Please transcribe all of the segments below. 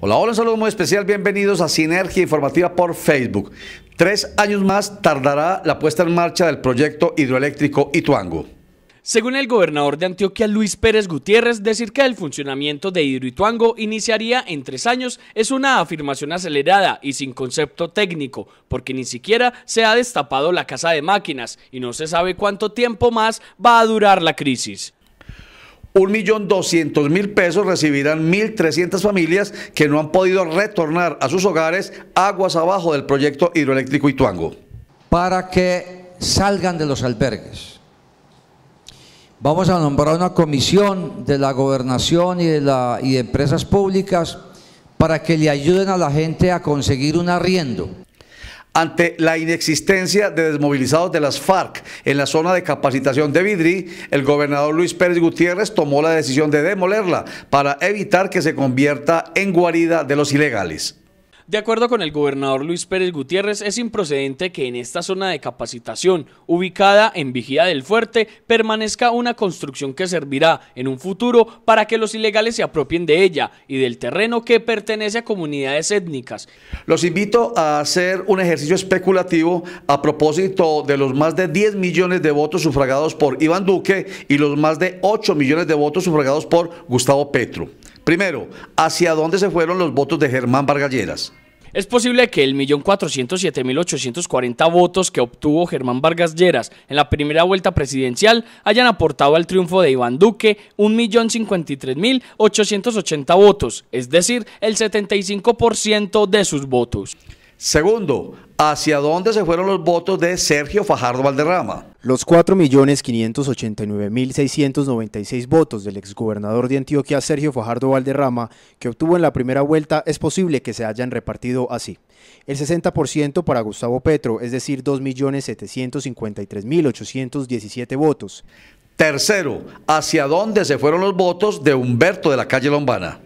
Hola, hola, un saludo muy especial. Bienvenidos a Sinergia Informativa por Facebook. Tres años más tardará la puesta en marcha del proyecto hidroeléctrico Ituango. Según el gobernador de Antioquia, Luis Pérez Gutiérrez, decir que el funcionamiento de Hidroituango iniciaría en tres años es una afirmación acelerada y sin concepto técnico, porque ni siquiera se ha destapado la casa de máquinas y no se sabe cuánto tiempo más va a durar la crisis millón 1.200.000 pesos recibirán 1.300 familias que no han podido retornar a sus hogares aguas abajo del proyecto hidroeléctrico Ituango. Para que salgan de los albergues. Vamos a nombrar una comisión de la gobernación y de, la, y de empresas públicas para que le ayuden a la gente a conseguir un arriendo. Ante la inexistencia de desmovilizados de las FARC en la zona de capacitación de Vidri, el gobernador Luis Pérez Gutiérrez tomó la decisión de demolerla para evitar que se convierta en guarida de los ilegales. De acuerdo con el gobernador Luis Pérez Gutiérrez, es improcedente que en esta zona de capacitación, ubicada en Vigía del Fuerte, permanezca una construcción que servirá en un futuro para que los ilegales se apropien de ella y del terreno que pertenece a comunidades étnicas. Los invito a hacer un ejercicio especulativo a propósito de los más de 10 millones de votos sufragados por Iván Duque y los más de 8 millones de votos sufragados por Gustavo Petro. Primero, ¿hacia dónde se fueron los votos de Germán Vargas Lleras? Es posible que el millón mil cuarenta votos que obtuvo Germán Vargas Lleras en la primera vuelta presidencial hayan aportado al triunfo de Iván Duque un millón mil ochenta votos, es decir, el 75% de sus votos. Segundo, ¿hacia dónde se fueron los votos de Sergio Fajardo Valderrama? Los 4.589.696 votos del exgobernador de Antioquia Sergio Fajardo Valderrama que obtuvo en la primera vuelta es posible que se hayan repartido así. El 60% para Gustavo Petro, es decir, 2.753.817 votos. Tercero, ¿hacia dónde se fueron los votos de Humberto de la calle Lombana?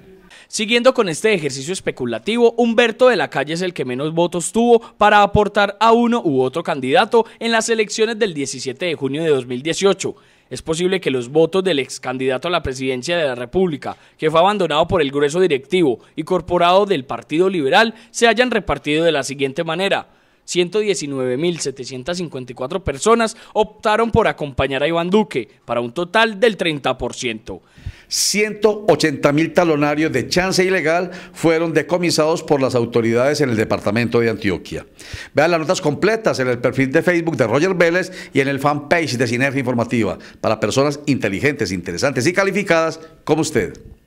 Siguiendo con este ejercicio especulativo, Humberto de la Calle es el que menos votos tuvo para aportar a uno u otro candidato en las elecciones del 17 de junio de 2018. Es posible que los votos del ex candidato a la presidencia de la República, que fue abandonado por el grueso directivo y corporado del Partido Liberal, se hayan repartido de la siguiente manera. 119.754 personas optaron por acompañar a Iván Duque, para un total del 30%. 180.000 talonarios de chance ilegal fueron decomisados por las autoridades en el departamento de Antioquia. Vean las notas completas en el perfil de Facebook de Roger Vélez y en el fanpage de Sinergia Informativa para personas inteligentes, interesantes y calificadas como usted.